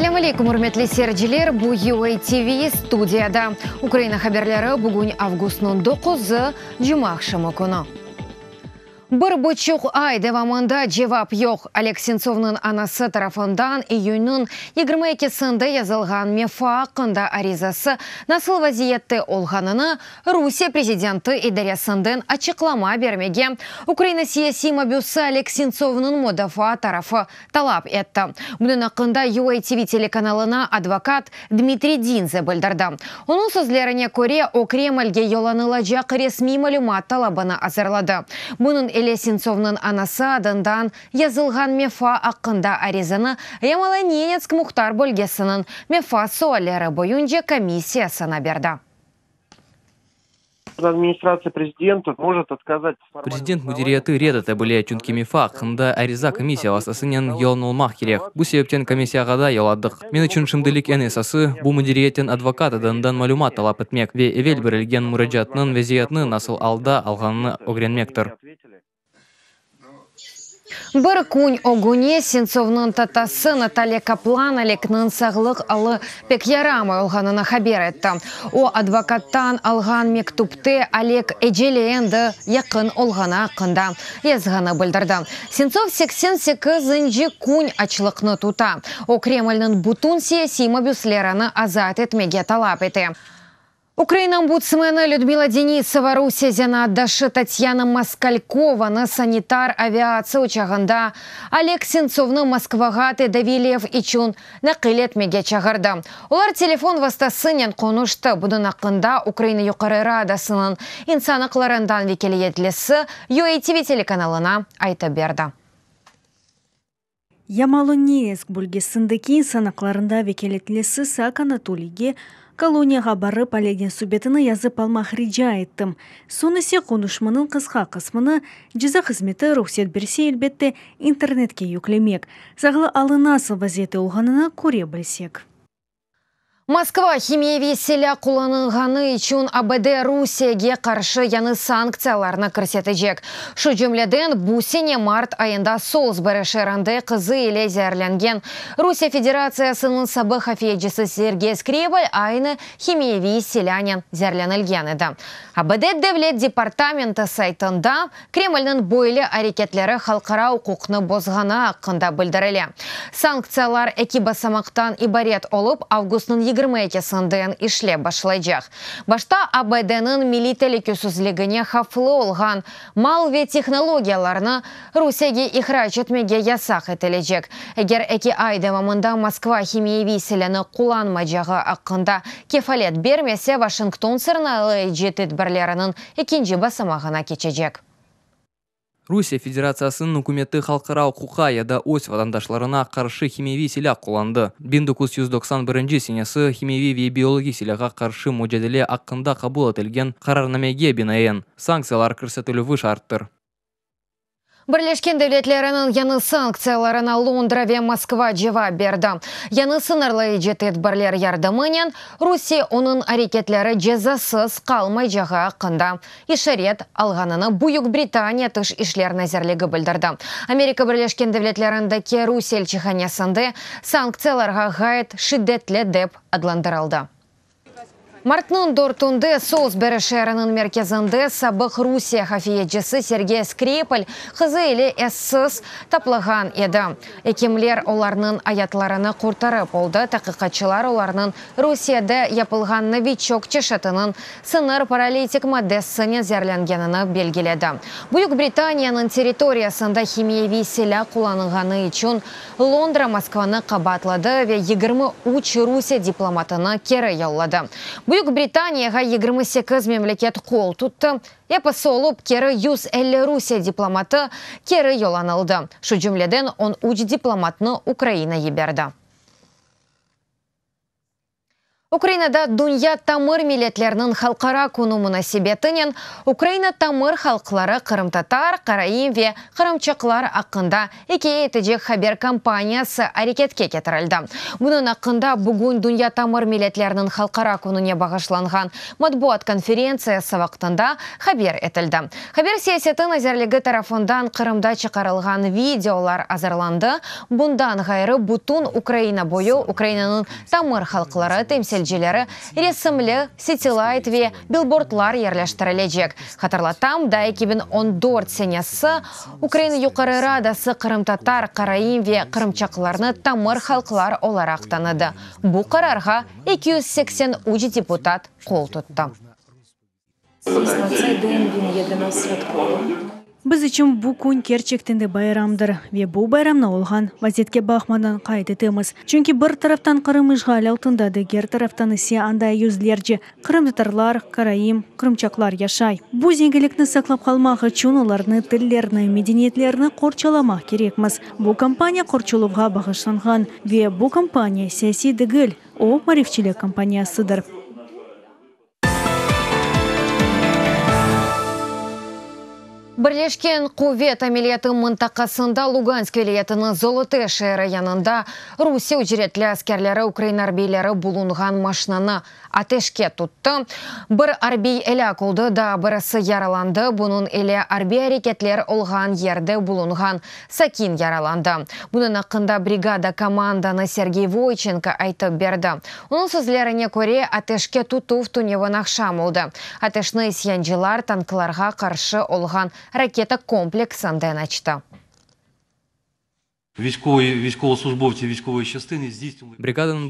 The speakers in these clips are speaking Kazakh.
Ассаламу алейкум, урметли сержилер, бұл UA TV студияда. Украина хабарлары бүгін августның 9-ы, жұмақшымы күні бір бұчық ай девамында жевап жоқ Сенцовның анасы тарафындан июнің 22-сінде язылған мефа ақында аризасы насыл вазиетті Русия президенті идарясынден ачықлама бермеге Украина сияси мобюсы Сенцовның модафа тарафы талап етті. Мұның ақында UATV телеканалына адвокат Дмитрий Динзе білдірді. Оның сөзлеріне көре о Кремльге еланылажақ ресми мәлімат талабына азырлады. Бұның Элесенцовның анасы адындан язылған мефа аққында Аризаны Ямала Ненецк Мухтар бөлгесінің мефа суалері бойынша комиссия сана берді. администрация президента может отказать президент мүдирияты редата біле мифа ақында ариза комиссия асасынен елнылмақ керек бұл себептен комиссияға да яладдық мен үшін шымдылик эн сасы, адвокат адандан малюмат талап этмек ве эвел берілген мұражатның везиятны насыл алда алғанны огренмектір Біркүн огуне Сенцовның татасы Наталья Каплан әлекнің сағлық алы пек ярамы олғанына хабер О адвокаттан алған мектупты Олег Эджелиенді яқын олғана қында. езғаны білдірді. Сенцов 88-інжі кунь ачлықны тута. О Кремльнің бұтын сесімі бюслераны азат етмеге талап еті. Украина-омбудсмена Людмила Денисова, Даши, Татьяна Москалькова, санитар авиация чағында Олег Сенцовны Москвагаты, Давилев Ичун меге чагарда. Улар телефон вастасынен қонышты. бунун ақында Украина Юқары радасынын инсаны қыларындан векелі телеканалына айта берді. Ямалы Нееск бүлгесіндеки санақларында векелетлесі Сак Анатолийге колонияға барып Палеген субетіні язып алмақ рижа айттым сонысы конушманын қысқа қысмыны жаза қызметі рұқсат берсе әлбетте интернетке жүклемек сағлы асыл вазеті оғанына көре білсек Москва химия селя ғаны үшін АБД Русияге қаршы яны санкцияларны жек. Шу жүмледен бусене март айында Солсбери шерінде қызы эле зәрленген. Русия Федерациясының сабы хафеджісі Сергей Скребаль айны химиеви селянин зәрленілген еді. АБД Девлет департаменті сайтында Кремльнің бойлы әрекетлері халқара укукны бозғаны ақында білдірілі. Санкциялар әкі басамақтан ибарет олып, августның 20 сындын ишле башлайжак. Башта АБДнын милли телекөсүзлигине хафлы олган мал ве технологияларны Русияге ихрач этмеге ясак этилежек. Эгер ай давамында Москва химияви селени жағы акында кефалет бермесе Вашингтон сырналы жетет бірлерінің екенжі басымағына кечежек. Русия Федерациясының үкіметі халықаралық құқыққа яда өз ватандашларына қаршы химиеви сила қоланды. 1991 сенесі химиеви ве биологи силаға қаршы мүжәделе ақында қабыл әтілген қарарнамеге бинаен санкциялар вүш шарттыр бірлешкен дәулетлерінің яны санкцияларына лондра ве москва жева берді яны сынырлы жетет бірлер ярдымынен русия оның әрекетлері жазасыз қалмай жаға ақында ишарет алғанына бұйық британия тыш ішлер назерлігі білдірді америка бірлешкен дәулетлеріндегі русия елшіханесінде санкцияларға ғайт шиддетлі деп адландырылды Мартнын дортунды соус берешерінің меркезінде сабық Русия хафиеджесі Сергей Скрипаль қызы елі әссіз таплыған еді. Екемлер оларның аятларыны құртарып болды, тақиқатшылар оларның Русияда япылған новичок чешетінің сыныр паралитик модессіне зәрленгеніні белгіледі. Бұйық Британияның территориясында химиеви селя құланығаны үчін Лондра Москваны қабатлады ве 23 Русия дипломатыны кері яулады. Бұйык Британияға 28 мемлекет қол тұтты. Епі э, солып, кері әлі Русия дипломаты кері еланылды. Шу жүмледен он үч дипломатны Украина еберді. Украинада Дунья тамыр милләтләренең халқара күне мөнәсәбәтеннән Украина тамыр халыклары қырымтатар, Караим ве Кырымчаклар хакында ике хабер хәбәр компаниясы әрекәткә китерелде. Буның ақында бүген Дунья тамыр милләтләренең халқара күненә багышланган матбуат конференциясы вакытында хәбәр әйтелде. Хәбәр сәясәте нәзәрлеге тарафыннан Кырымда чыгарылган видеолар азырланды. Бундан ғайры бутун Украина бойы Украинаның тамыр халыклары тәмсил эсилжилери ресімлі сетилайт ве билбордлар ерләштереләчәк. Хатарлатам да 2014 сенесі Украина Юқары Радасы қырымтатар, қараин ве қырымчақларны тамыр халқылар оларақ таныды. Бұ қарарға 283 депутат қол тұтты. Біз үшін бұл күн керчектінде байрамдыр. Ве бұл байрамна олған вазетке бақмадан қайды теміз. Чүнкі бір тарафтан Қырым ұжғал алтындады, гер тараптан ісе андай юзлерже Қырым татарлар, Қараим, Қырымчаклар яшай. Бұл зенгілікні сақлап қалмағы үшін оларны тілдерні, меденетлеріні қорчаламақ керекміз. Бұл компания қорчылуға бағышланған. Ве бұл компания сәсі дігіл, о марифчілік компаниясыдыр. Бірлешкен қувет әмелеті мынтақасында Луганск велиетінің золотеше районында Русия әскерлері Украин арбилері бұлынған машинаны атешке тұтты. Бір арби әлі ақылды да бірісі яраланды. Бұның әлі арби әрекетлер олған ерді бұлынған Сакин яраланды. Бұның ақында бригада команданы Сергей Войченко айтып берді. Оның сөзлеріне көре атешке тұту в Туневан ақшам олды. танкларға қаршы олған ракета комплекс Анденачта. Військові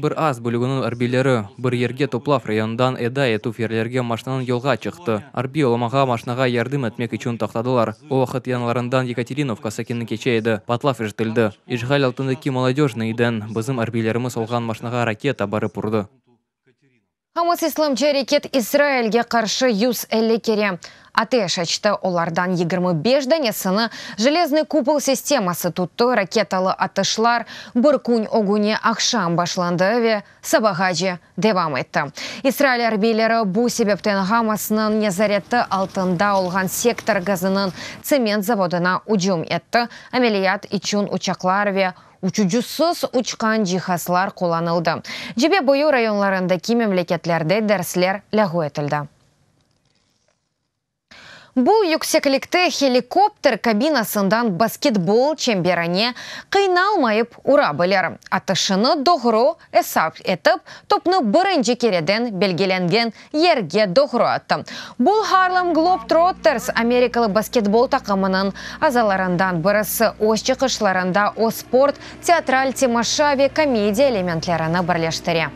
бір аз бөлігінің әрбилері бір ерге топлав райондан эда ету ерлерге машинаның жолға чықты арби оламаға машинаға ярдым үчүн үшін тоқтадылар екатериновка сәкеннің кече еді патлав ежтілді ижғал алтындыки молодежный иден біздің әрбилеріміз олған машинаға ракета барып ұрды хамас исламчы әрекет израильге қаршы юз элекере атеш ачты олардан 25 дәне сыны железный купол системасы тұтты ракеталы атышлар бір күн огуне ақшам башланды ве сабағажы девам Израиль арбейлері бұл себептен алтында олған сектор газының цемент заводына ұжым етті. Амелият үчін ұчақлар ве учучусыз учкан жихаслар қоланылды. жібе бойы районларында ки мемлекетлерде дәрслер ләғу етілді. Бұл юксекілікті хеликоптер кабинасындан баскетбол чемберіне қиналмайып ұра білер. Атышыны доғыру әсап етіп, топны бірінші кереден белгіленген ерге доғыру атты. Бұл Глоб троттерс Америкалы баскетбол тақымының азаларындан бірісі ос чықышларында о спорт, театраль тимашаве комедия элементлеріні бірлештіре.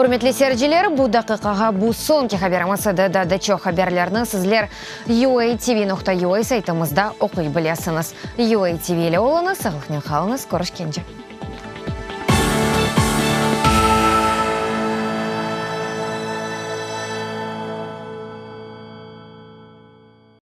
Урметли сәрджелер, бұдақы қаға бұсын ке хабарымызды да да дачо хабарларны сізлер uatv.ua сайтымызда оқи білесіңіз. UATV лі олыңыз, сағылықнен қалыңыз, көрішкенде.